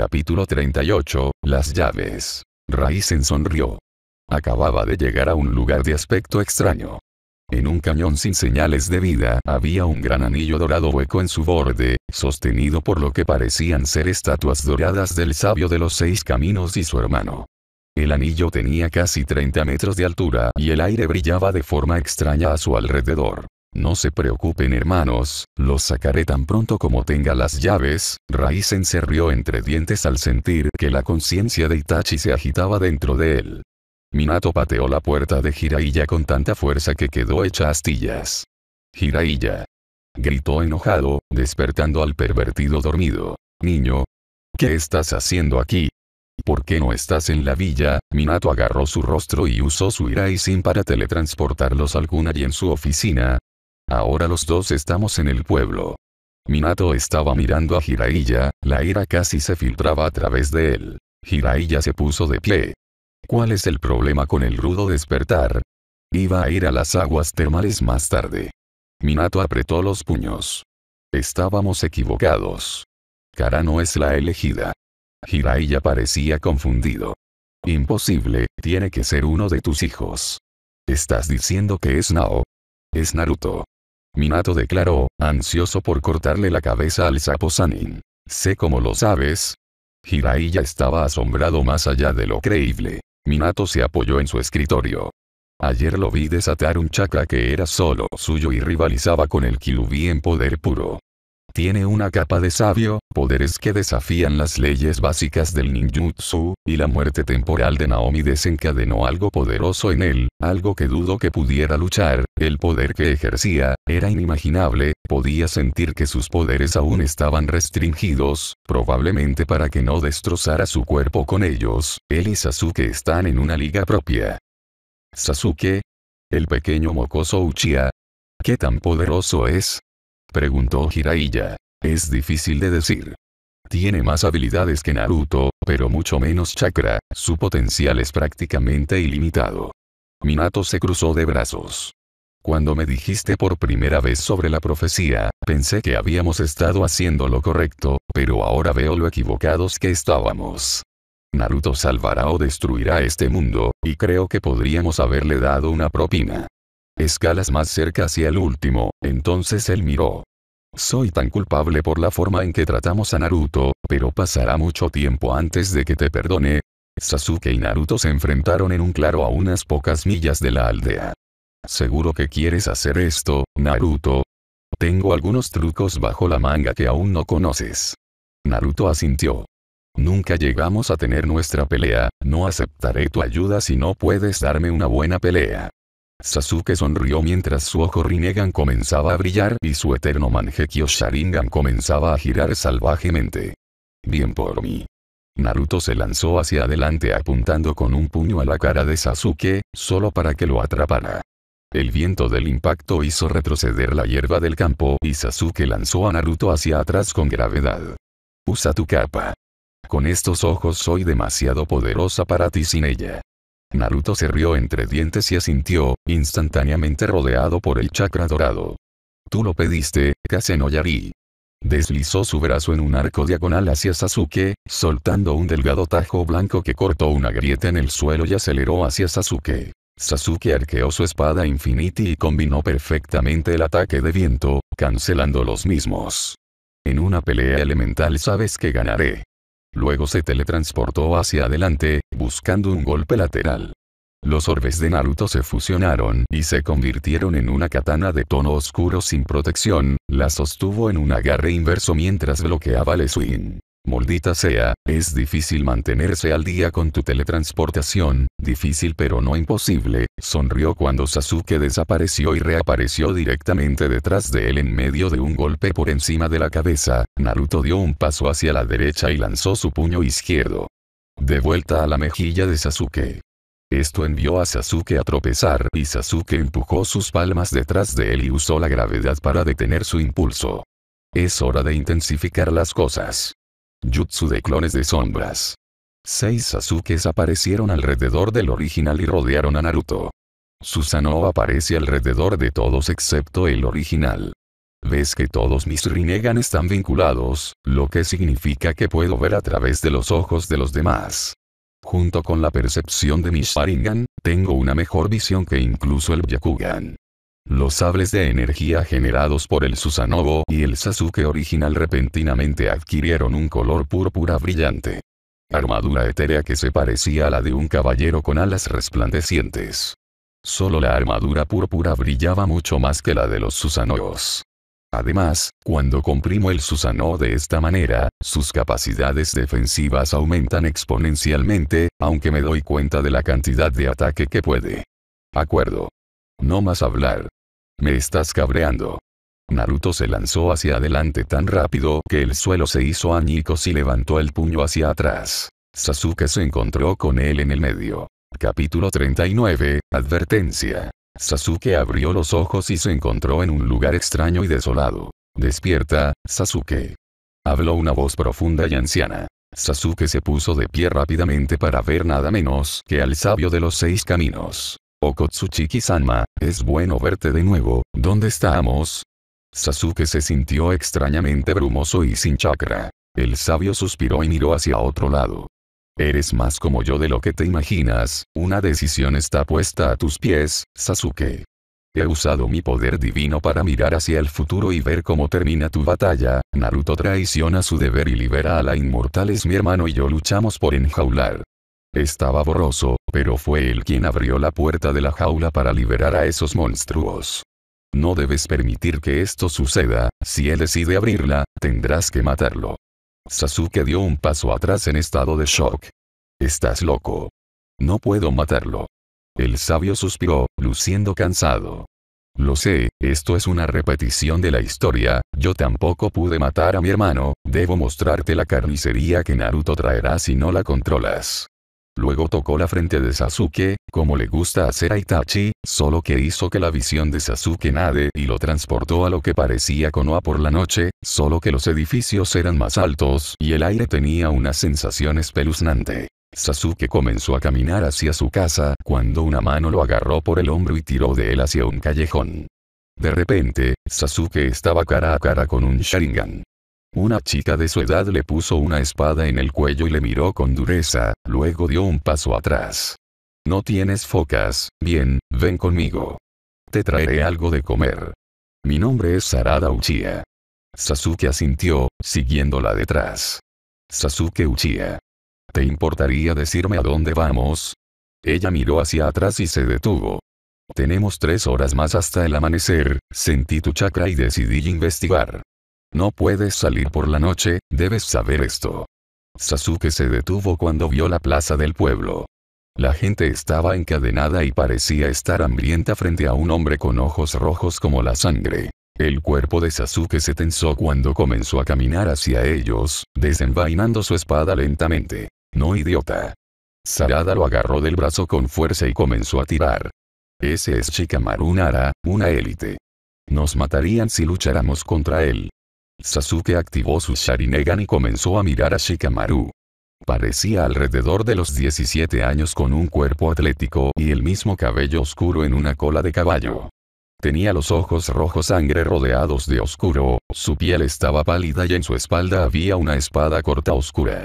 Capítulo 38, Las llaves. Raizen sonrió. Acababa de llegar a un lugar de aspecto extraño. En un cañón sin señales de vida había un gran anillo dorado hueco en su borde, sostenido por lo que parecían ser estatuas doradas del sabio de los seis caminos y su hermano. El anillo tenía casi 30 metros de altura y el aire brillaba de forma extraña a su alrededor. No se preocupen hermanos, los sacaré tan pronto como tenga las llaves, Raizen se rió entre dientes al sentir que la conciencia de Itachi se agitaba dentro de él. Minato pateó la puerta de Jiraiya con tanta fuerza que quedó hecha astillas. Jiraiya. Gritó enojado, despertando al pervertido dormido. Niño. ¿Qué estás haciendo aquí? ¿Por qué no estás en la villa? Minato agarró su rostro y usó su sin para teletransportarlos alguna y en su oficina, Ahora los dos estamos en el pueblo. Minato estaba mirando a Jiraiya, la ira casi se filtraba a través de él. Jiraiya se puso de pie. ¿Cuál es el problema con el rudo despertar? Iba a ir a las aguas termales más tarde. Minato apretó los puños. Estábamos equivocados. Kara no es la elegida. Jiraiya parecía confundido. Imposible, tiene que ser uno de tus hijos. ¿Estás diciendo que es Nao? Es Naruto. Minato declaró, ansioso por cortarle la cabeza al sapo Sanin. Sé cómo lo sabes. Hirai ya estaba asombrado más allá de lo creíble. Minato se apoyó en su escritorio. Ayer lo vi desatar un chakra que era solo suyo y rivalizaba con el Kilubi en poder puro tiene una capa de sabio, poderes que desafían las leyes básicas del ninjutsu, y la muerte temporal de Naomi desencadenó algo poderoso en él, algo que dudo que pudiera luchar, el poder que ejercía, era inimaginable, podía sentir que sus poderes aún estaban restringidos, probablemente para que no destrozara su cuerpo con ellos, él y Sasuke están en una liga propia. Sasuke, el pequeño mocoso Uchiha, ¿Qué tan poderoso es? Preguntó Hiraiya. Es difícil de decir. Tiene más habilidades que Naruto, pero mucho menos chakra, su potencial es prácticamente ilimitado. Minato se cruzó de brazos. Cuando me dijiste por primera vez sobre la profecía, pensé que habíamos estado haciendo lo correcto, pero ahora veo lo equivocados que estábamos. Naruto salvará o destruirá este mundo, y creo que podríamos haberle dado una propina escalas más cerca hacia el último, entonces él miró. Soy tan culpable por la forma en que tratamos a Naruto, pero pasará mucho tiempo antes de que te perdone. Sasuke y Naruto se enfrentaron en un claro a unas pocas millas de la aldea. ¿Seguro que quieres hacer esto, Naruto? Tengo algunos trucos bajo la manga que aún no conoces. Naruto asintió. Nunca llegamos a tener nuestra pelea, no aceptaré tu ayuda si no puedes darme una buena pelea. Sasuke sonrió mientras su ojo Rinnegan comenzaba a brillar y su eterno Mangekyo Sharingan comenzaba a girar salvajemente. Bien por mí. Naruto se lanzó hacia adelante apuntando con un puño a la cara de Sasuke, solo para que lo atrapara. El viento del impacto hizo retroceder la hierba del campo y Sasuke lanzó a Naruto hacia atrás con gravedad. Usa tu capa. Con estos ojos soy demasiado poderosa para ti sin ella. Naruto se rió entre dientes y asintió, instantáneamente rodeado por el chakra dorado. Tú lo pediste, no Deslizó su brazo en un arco diagonal hacia Sasuke, soltando un delgado tajo blanco que cortó una grieta en el suelo y aceleró hacia Sasuke. Sasuke arqueó su espada Infinity y combinó perfectamente el ataque de viento, cancelando los mismos. En una pelea elemental sabes que ganaré. Luego se teletransportó hacia adelante, buscando un golpe lateral. Los orbes de Naruto se fusionaron y se convirtieron en una katana de tono oscuro sin protección, la sostuvo en un agarre inverso mientras bloqueaba el swing. Moldita sea, es difícil mantenerse al día con tu teletransportación, difícil pero no imposible, sonrió cuando Sasuke desapareció y reapareció directamente detrás de él en medio de un golpe por encima de la cabeza, Naruto dio un paso hacia la derecha y lanzó su puño izquierdo. De vuelta a la mejilla de Sasuke. Esto envió a Sasuke a tropezar y Sasuke empujó sus palmas detrás de él y usó la gravedad para detener su impulso. Es hora de intensificar las cosas. Jutsu de clones de sombras. Seis Sasukes aparecieron alrededor del original y rodearon a Naruto. Susanoo aparece alrededor de todos excepto el original. Ves que todos mis Rinnegan están vinculados, lo que significa que puedo ver a través de los ojos de los demás. Junto con la percepción de mis Sharingan, tengo una mejor visión que incluso el Yakugan. Los sables de energía generados por el Susanobo y el Sasuke original repentinamente adquirieron un color púrpura brillante. Armadura etérea que se parecía a la de un caballero con alas resplandecientes. Solo la armadura púrpura brillaba mucho más que la de los Susanobos. Además, cuando comprimo el Susanoo de esta manera, sus capacidades defensivas aumentan exponencialmente, aunque me doy cuenta de la cantidad de ataque que puede. Acuerdo. No más hablar. Me estás cabreando. Naruto se lanzó hacia adelante tan rápido que el suelo se hizo añicos y levantó el puño hacia atrás. Sasuke se encontró con él en el medio. Capítulo 39, Advertencia. Sasuke abrió los ojos y se encontró en un lugar extraño y desolado. Despierta, Sasuke. Habló una voz profunda y anciana. Sasuke se puso de pie rápidamente para ver nada menos que al sabio de los seis caminos. Okotsuchiki-sama, es bueno verte de nuevo, ¿dónde estamos? Sasuke se sintió extrañamente brumoso y sin chakra. El sabio suspiró y miró hacia otro lado. Eres más como yo de lo que te imaginas, una decisión está puesta a tus pies, Sasuke. He usado mi poder divino para mirar hacia el futuro y ver cómo termina tu batalla, Naruto traiciona su deber y libera a la inmortal es mi hermano y yo luchamos por enjaular. Estaba borroso, pero fue él quien abrió la puerta de la jaula para liberar a esos monstruos. No debes permitir que esto suceda, si él decide abrirla, tendrás que matarlo. Sasuke dio un paso atrás en estado de shock. Estás loco. No puedo matarlo. El sabio suspiró, luciendo cansado. Lo sé, esto es una repetición de la historia, yo tampoco pude matar a mi hermano, debo mostrarte la carnicería que Naruto traerá si no la controlas. Luego tocó la frente de Sasuke, como le gusta hacer a Itachi, solo que hizo que la visión de Sasuke nade y lo transportó a lo que parecía Konoha por la noche, solo que los edificios eran más altos y el aire tenía una sensación espeluznante. Sasuke comenzó a caminar hacia su casa, cuando una mano lo agarró por el hombro y tiró de él hacia un callejón. De repente, Sasuke estaba cara a cara con un Sharingan. Una chica de su edad le puso una espada en el cuello y le miró con dureza, luego dio un paso atrás. No tienes focas, bien, ven conmigo. Te traeré algo de comer. Mi nombre es Sarada Uchiha. Sasuke asintió, siguiéndola detrás. Sasuke Uchiha. ¿Te importaría decirme a dónde vamos? Ella miró hacia atrás y se detuvo. Tenemos tres horas más hasta el amanecer, sentí tu chakra y decidí investigar. No puedes salir por la noche, debes saber esto. Sasuke se detuvo cuando vio la plaza del pueblo. La gente estaba encadenada y parecía estar hambrienta frente a un hombre con ojos rojos como la sangre. El cuerpo de Sasuke se tensó cuando comenzó a caminar hacia ellos, desenvainando su espada lentamente. No idiota. Sarada lo agarró del brazo con fuerza y comenzó a tirar. Ese es Shikamaru Nara, una élite. Nos matarían si lucháramos contra él. Sasuke activó su Sharingan y comenzó a mirar a Shikamaru. Parecía alrededor de los 17 años con un cuerpo atlético y el mismo cabello oscuro en una cola de caballo. Tenía los ojos rojos sangre rodeados de oscuro, su piel estaba pálida y en su espalda había una espada corta oscura.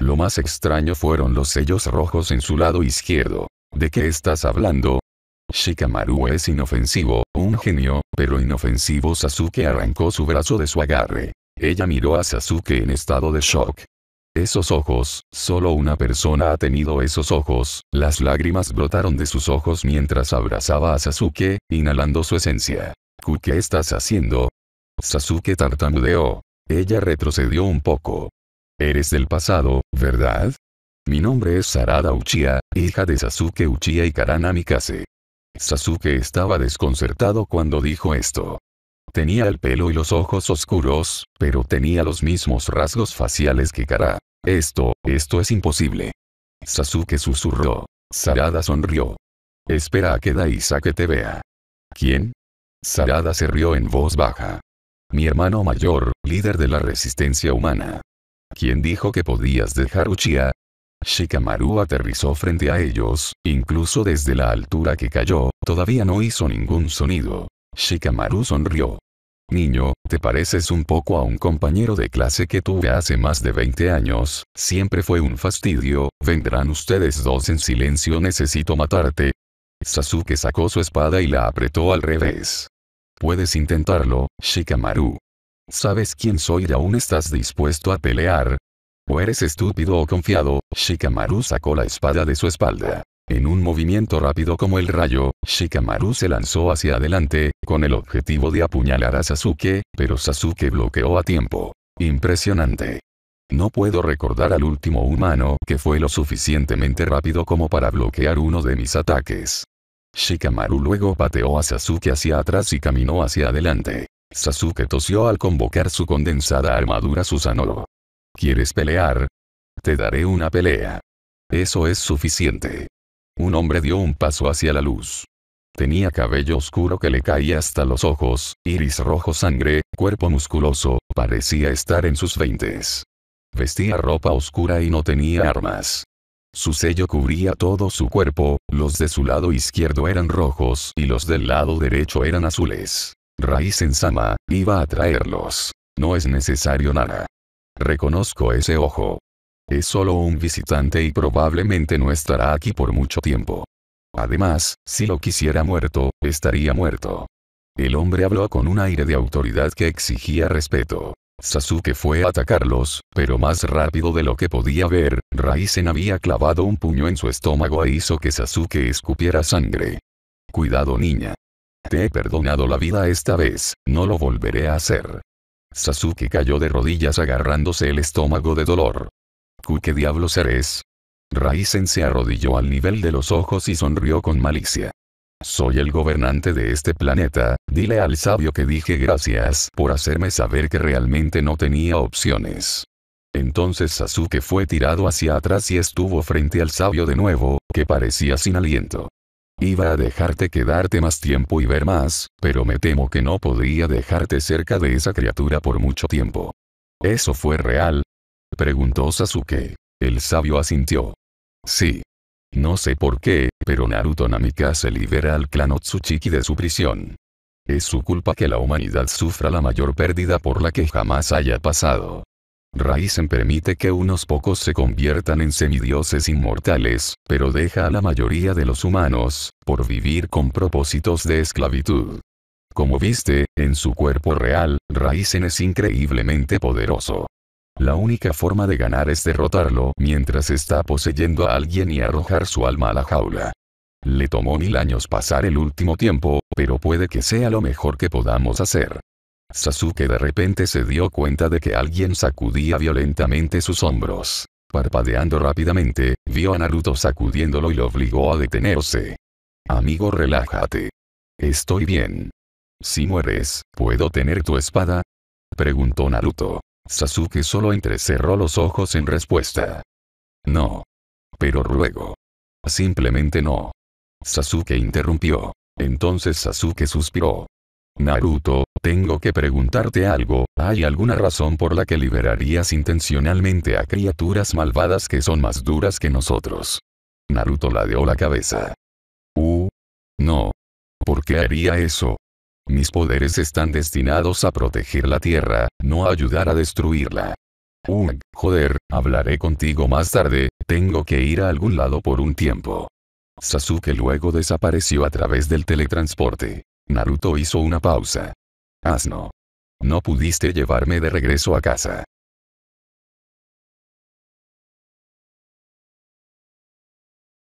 Lo más extraño fueron los sellos rojos en su lado izquierdo. ¿De qué estás hablando? Shikamaru es inofensivo, un genio, pero inofensivo Sasuke arrancó su brazo de su agarre. Ella miró a Sasuke en estado de shock. Esos ojos, solo una persona ha tenido esos ojos, las lágrimas brotaron de sus ojos mientras abrazaba a Sasuke, inhalando su esencia. ¿Qué estás haciendo? Sasuke tartamudeó. Ella retrocedió un poco. Eres del pasado, ¿verdad? Mi nombre es Sarada Uchiha, hija de Sasuke Uchiha y Karana Mikase. Sasuke estaba desconcertado cuando dijo esto. Tenía el pelo y los ojos oscuros, pero tenía los mismos rasgos faciales que Kara. Esto, esto es imposible. Sasuke susurró. Sarada sonrió. Espera a que que te vea. ¿Quién? Sarada se rió en voz baja. Mi hermano mayor, líder de la resistencia humana. ¿Quién dijo que podías dejar Uchiha? Shikamaru aterrizó frente a ellos, incluso desde la altura que cayó, todavía no hizo ningún sonido. Shikamaru sonrió. Niño, te pareces un poco a un compañero de clase que tuve hace más de 20 años, siempre fue un fastidio, vendrán ustedes dos en silencio necesito matarte. Sasuke sacó su espada y la apretó al revés. Puedes intentarlo, Shikamaru. ¿Sabes quién soy y aún estás dispuesto a pelear? O eres estúpido o confiado, Shikamaru sacó la espada de su espalda. En un movimiento rápido como el rayo, Shikamaru se lanzó hacia adelante, con el objetivo de apuñalar a Sasuke, pero Sasuke bloqueó a tiempo. Impresionante. No puedo recordar al último humano que fue lo suficientemente rápido como para bloquear uno de mis ataques. Shikamaru luego pateó a Sasuke hacia atrás y caminó hacia adelante. Sasuke tosió al convocar su condensada armadura Susanoo. ¿Quieres pelear? Te daré una pelea. Eso es suficiente. Un hombre dio un paso hacia la luz. Tenía cabello oscuro que le caía hasta los ojos, iris rojo sangre, cuerpo musculoso, parecía estar en sus veintes. Vestía ropa oscura y no tenía armas. Su sello cubría todo su cuerpo, los de su lado izquierdo eran rojos y los del lado derecho eran azules. Raíz en Sama, iba a traerlos. No es necesario nada. Reconozco ese ojo. Es solo un visitante y probablemente no estará aquí por mucho tiempo. Además, si lo quisiera muerto, estaría muerto. El hombre habló con un aire de autoridad que exigía respeto. Sasuke fue a atacarlos, pero más rápido de lo que podía ver, Raizen había clavado un puño en su estómago e hizo que Sasuke escupiera sangre. Cuidado niña. Te he perdonado la vida esta vez, no lo volveré a hacer. Sasuke cayó de rodillas agarrándose el estómago de dolor. qué diablos eres? Raizen se arrodilló al nivel de los ojos y sonrió con malicia. Soy el gobernante de este planeta, dile al sabio que dije gracias por hacerme saber que realmente no tenía opciones. Entonces Sasuke fue tirado hacia atrás y estuvo frente al sabio de nuevo, que parecía sin aliento. Iba a dejarte quedarte más tiempo y ver más, pero me temo que no podía dejarte cerca de esa criatura por mucho tiempo. ¿Eso fue real? Preguntó Sasuke. El sabio asintió. Sí. No sé por qué, pero Naruto se libera al clan Otsuchiki de su prisión. Es su culpa que la humanidad sufra la mayor pérdida por la que jamás haya pasado. Raizen permite que unos pocos se conviertan en semidioses inmortales, pero deja a la mayoría de los humanos, por vivir con propósitos de esclavitud. Como viste, en su cuerpo real, Raizen es increíblemente poderoso. La única forma de ganar es derrotarlo mientras está poseyendo a alguien y arrojar su alma a la jaula. Le tomó mil años pasar el último tiempo, pero puede que sea lo mejor que podamos hacer. Sasuke de repente se dio cuenta de que alguien sacudía violentamente sus hombros. Parpadeando rápidamente, vio a Naruto sacudiéndolo y lo obligó a detenerse. Amigo relájate. Estoy bien. Si mueres, ¿puedo tener tu espada? Preguntó Naruto. Sasuke solo entrecerró los ojos en respuesta. No. Pero ruego. Simplemente no. Sasuke interrumpió. Entonces Sasuke suspiró. Naruto, tengo que preguntarte algo, ¿hay alguna razón por la que liberarías intencionalmente a criaturas malvadas que son más duras que nosotros? Naruto ladeó la cabeza. Uh. No. ¿Por qué haría eso? Mis poderes están destinados a proteger la Tierra, no a ayudar a destruirla. Uh, joder, hablaré contigo más tarde, tengo que ir a algún lado por un tiempo. Sasuke luego desapareció a través del teletransporte. Naruto hizo una pausa. Asno. Ah, no pudiste llevarme de regreso a casa.